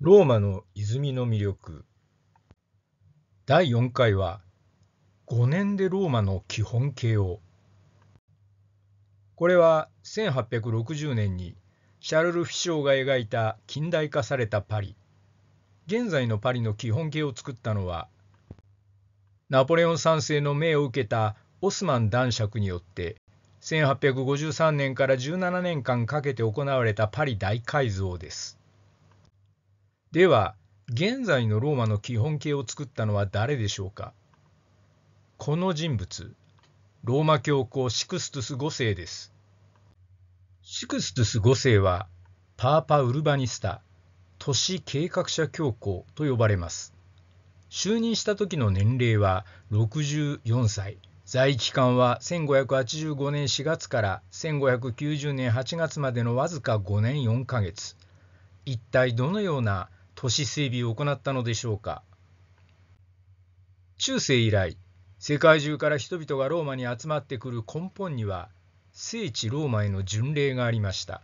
ローマの泉の魅力第4回は5年でローマの基本形をこれは1860年にシャルル・フィショーが描いた近代化されたパリ現在のパリの基本形を作ったのはナポレオン三世の命を受けたオスマン男爵によって1853年から17年間かけて行われたパリ大改造です。では現在のローマの基本形を作ったのは誰でしょうかこの人物ローマ教皇シクストゥス5世ですシクストゥス5世はパーパ・ウルバニスタ都市計画者教皇と呼ばれます就任した時の年齢は64歳在位期間は1585年4月から1590年8月までのわずか5年4ヶ月一体どのような都市整備を行ったのでしょうか中世以来世界中から人々がローマに集まってくる根本には聖地ローマへの巡礼がありました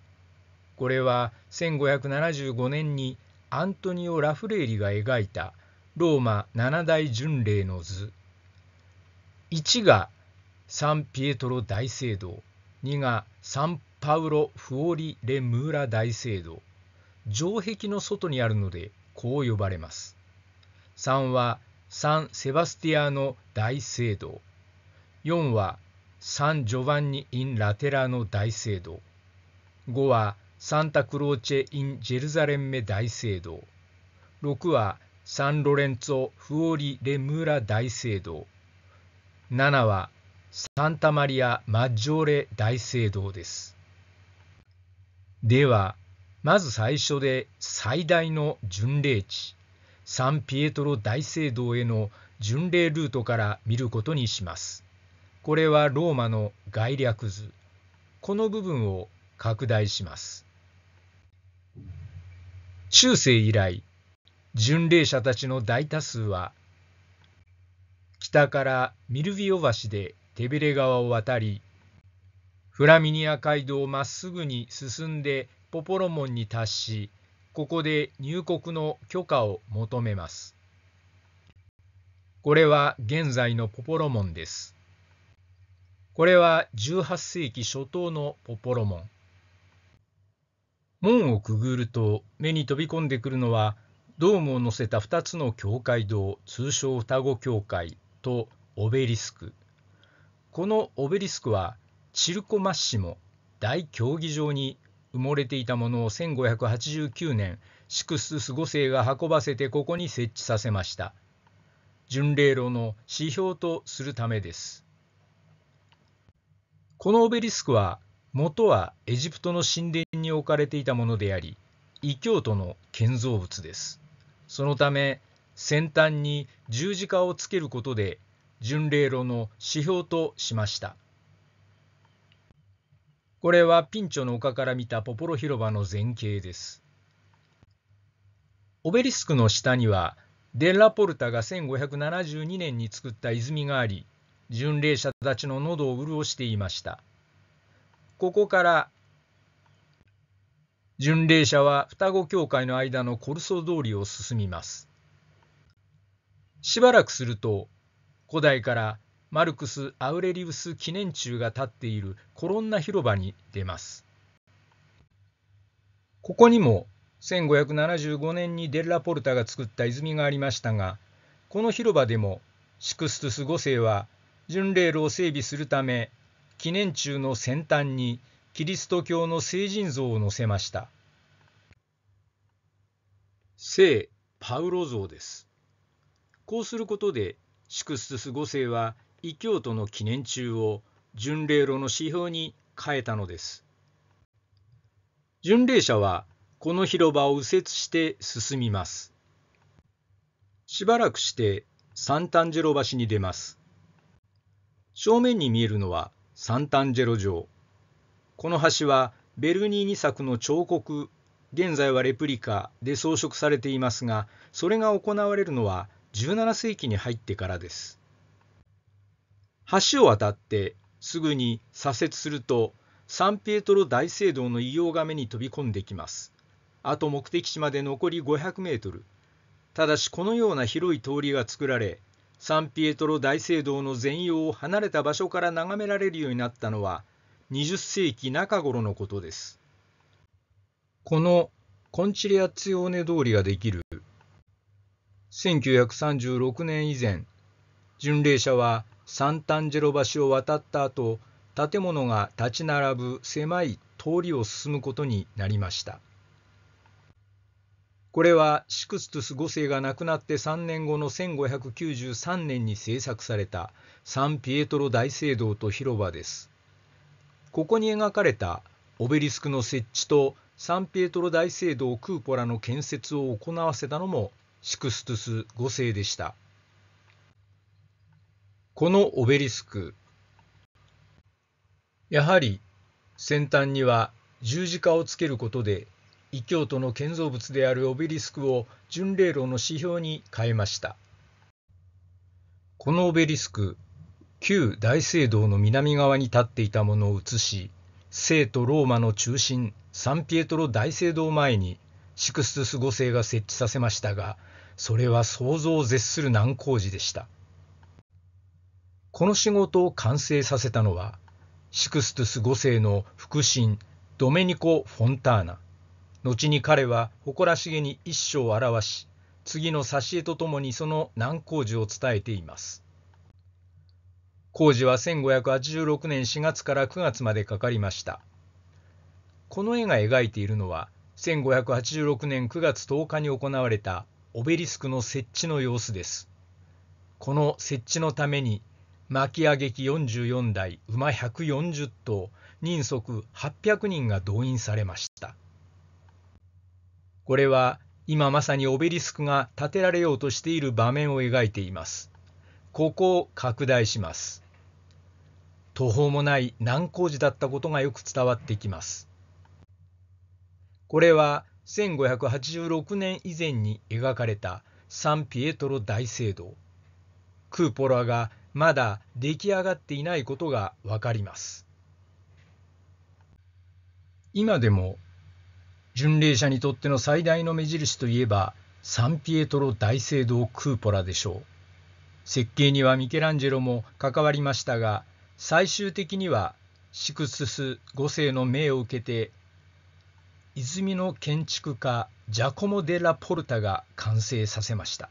これは1575年にアントニオ・ラフレーリが描いたローマ七大巡礼の図1がサンピエトロ大聖堂2がサンパウロ・フーリ・レ・ムーラ大聖堂城壁の外にあるのでこう呼ばれます。3はサン・セバスティアーノ大聖堂。4はサン・ジョバンニ・イン・ラテラの大聖堂。5はサンタ・クローチェ・イン・ジェルザレンメ大聖堂。6はサン・ロレンツォ・フオリ・レ・ムーラ大聖堂。7はサンタ・マリア・マッジョーレ大聖堂です。では、まず最初で最大の巡礼地サンピエトロ大聖堂への巡礼ルートから見ることにします。これはローマの概略図。この部分を拡大します。中世以来、巡礼者たちの大多数は、北からミルヴィオ橋でテベレ川を渡り、フラミニア街道をまっすぐに進んでポポロモンに達しここで入国の許可を求めますこれは現在のポポロモンですこれは18世紀初頭のポポロモン門をくぐると目に飛び込んでくるのはドームを乗せた2つの教会堂通称双子教会とオベリスクこのオベリスクはチルコマッシモ大競技場に埋もれていたものを1589年シクス・スゴ星が運ばせてここに設置させました巡礼路の指標とするためですこのオベリスクは元はエジプトの神殿に置かれていたものであり異教徒の建造物ですそのため先端に十字架をつけることで巡礼路の指標としましたこれはピンチョの丘から見たポポロ広場の前景です。オベリスクの下には、デン・ラポルタが1572年に作った泉があり、巡礼者たちの喉を潤していました。ここから巡礼者は双子教会の間のコルソ通りを進みます。しばらくすると古代からマルクス・アウレリウス記念柱が立っているコロンナ広場に出ます。ここにも1575年にデッラ・ポルタが作った泉がありましたが、この広場でもシクストゥス5世は巡礼路を整備するため、記念柱の先端にキリスト教の聖人像を載せました。聖パウロ像です。こうすることで、シクストゥス5世は異教徒の記念中を巡礼路の指標に変えたのです。巡礼者はこの広場を右折して進みます。しばらくしてサンタンジェロ橋に出ます。正面に見えるのはサンタンジェロ城。この橋はベルニーニ作の彫刻、現在はレプリカで装飾されていますが、それが行われるのは17世紀に入ってからです。橋を渡ってすぐに左折するとサンピエトロ大聖堂の異様が目に飛び込んできます。あと目的地まで残り500メートル。ただしこのような広い通りが作られ、サンピエトロ大聖堂の全容を離れた場所から眺められるようになったのは20世紀中頃のことです。このコンチリアツヨーネ通りができる1936年以前、巡礼者はサンタンジェロ橋を渡った後建物が立ち並ぶ狭い通りを進むことになりましたこれはシクストゥス5世が亡くなって3年後の1593年に制作されたサンピエトロ大聖堂と広場ですここに描かれたオベリスクの設置とサンピエトロ大聖堂クーポラの建設を行わせたのもシクストゥス5世でした。このオベリスクやはり先端には十字架をつけることで異教徒の建造物であるオベリスクを巡礼路の指標に変えましたこのオベリスク旧大聖堂の南側に立っていたものを移し聖とローマの中心サンピエトロ大聖堂前にシクストゥス5世が設置させましたがそれは想像を絶する難工事でしたこの仕事を完成させたのはシクストゥス5世の腹心ドメニコ・フォンターナ後に彼は誇らしげに一生を表し次の挿絵とともにその難工事を伝えています工事は1586年4月から9月までかかりましたこの絵が描いているのは1586年9月10日に行われたオベリスクの設置の様子ですこの設置のために巻き上げ機44台馬140頭人足800人が動員されましたこれは今まさにオベリスクが建てられようとしている場面を描いていますここを拡大します途方もない難工事だったことがよく伝わってきますこれは1586年以前に描かれたサンピエトロ大聖堂クーポラがまだ出来上がっていないことがわかります今でも巡礼者にとっての最大の目印といえばサンピエトロ大聖堂クーポラでしょう設計にはミケランジェロも関わりましたが最終的にはシクスス5世の命を受けて泉の建築家ジャコモ・デ・ラ・ポルタが完成させました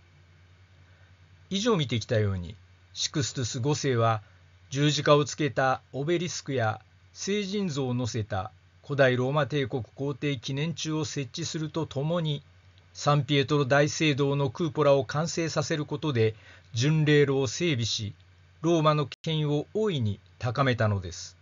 以上見てきたようにシクストゥス5世は十字架をつけたオベリスクや聖人像を載せた古代ローマ帝国皇帝記念柱を設置するとともにサンピエトロ大聖堂のクーポラを完成させることで巡礼路を整備しローマの権威を大いに高めたのです。